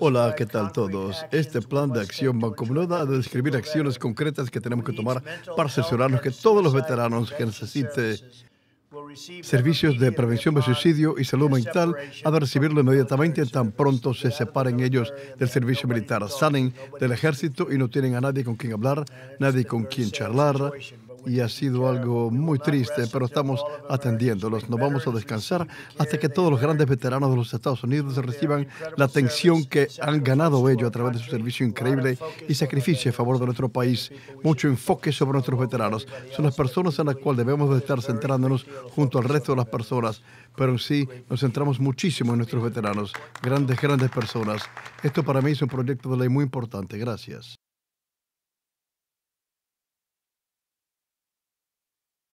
Hola, ¿qué tal todos? Este plan de acción a ha de describir acciones concretas que tenemos que tomar para asegurarnos que todos los veteranos que necesiten servicios de prevención de suicidio y salud mental han de recibirlo inmediatamente tan pronto se separen ellos del servicio militar, salen del ejército y no tienen a nadie con quien hablar, nadie con quien charlar, y ha sido algo muy triste, pero estamos atendiéndolos. No vamos a descansar hasta que todos los grandes veteranos de los Estados Unidos reciban la atención que han ganado ellos a través de su servicio increíble y sacrificio a favor de nuestro país. Mucho enfoque sobre nuestros veteranos. Son las personas en las cuales debemos estar centrándonos junto al resto de las personas, pero sí nos centramos muchísimo en nuestros veteranos, grandes, grandes personas. Esto para mí es un proyecto de ley muy importante. Gracias.